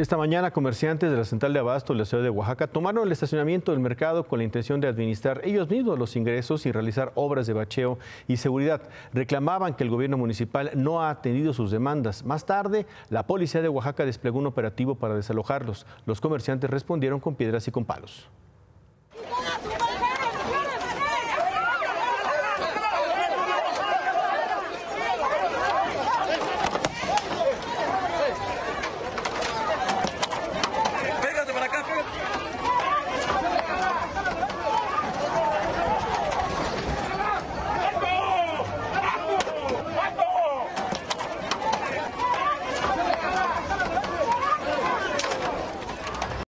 Esta mañana, comerciantes de la central de abasto de la ciudad de Oaxaca tomaron el estacionamiento del mercado con la intención de administrar ellos mismos los ingresos y realizar obras de bacheo y seguridad. Reclamaban que el gobierno municipal no ha atendido sus demandas. Más tarde, la policía de Oaxaca desplegó un operativo para desalojarlos. Los comerciantes respondieron con piedras y con palos.